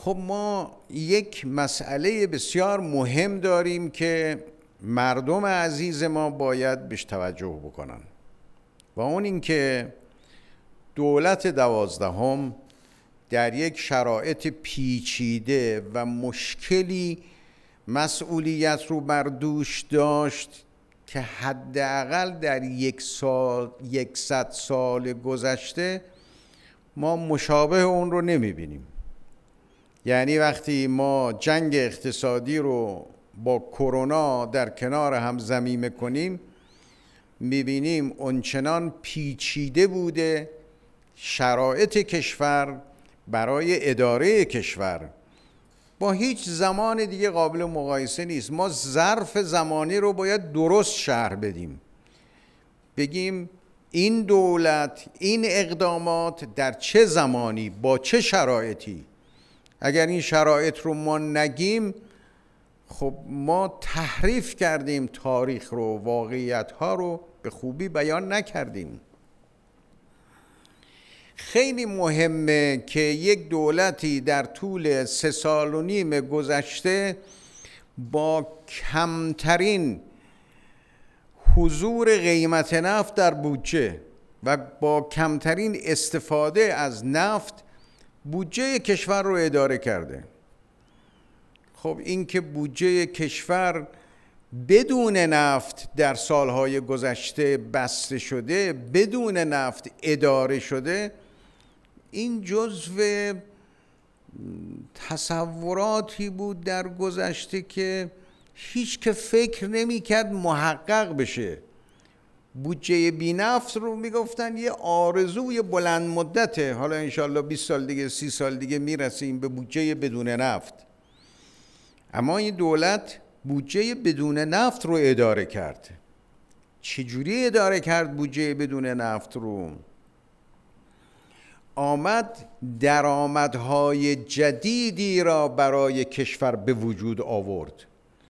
خب ما یک مسئله بسیار مهم داریم که مردم عزیز ما باید بهش توجه بکنن و اون اینکه دولت دوازدهم در یک شرایط پیچیده و مشکلی مسئولیت رو بر دوش داشت که حداقل در یک سال یک سال گذشته ما مشابه اون رو نمیبینیم یعنی وقتی ما جنگ اقتصادی رو با کرونا در کنار هم زمین کنیم میبینیم اونچنان پیچیده بوده شرایط کشور برای اداره کشور با هیچ زمان دیگه قابل مقایسه نیست ما ظرف زمانی رو باید درست شهر بدیم بگیم این دولت این اقدامات در چه زمانی با چه شرایطی اگر این شرایط رو ما نگیم خب ما تحریف کردیم تاریخ رو واقعیت ها رو به خوبی بیان نکردیم خیلی مهمه که یک دولتی در طول سه سال و نیم گذشته با کمترین حضور قیمت نفت در بودجه و با کمترین استفاده از نفت بودجه کشور رو اداره کرده خب اینکه بودجه کشور بدون نفت در سالهای گذشته بسته شده بدون نفت اداره شده این جزو تصوراتی بود در گذشته که هیچ که فکر نمیکرد محقق بشه بودجه بینفس رو میگفتن یه آرزوی بلند مدته حالا انشالله 20 سال دیگه 30 سال دیگه میرسیم به بودجه بدون نفت اما این دولت بودجه بدون نفت رو اداره کرد چجوری اداره کرد بودجه بدون نفت رو آمد درآمدهای جدیدی را برای کشور به وجود آورد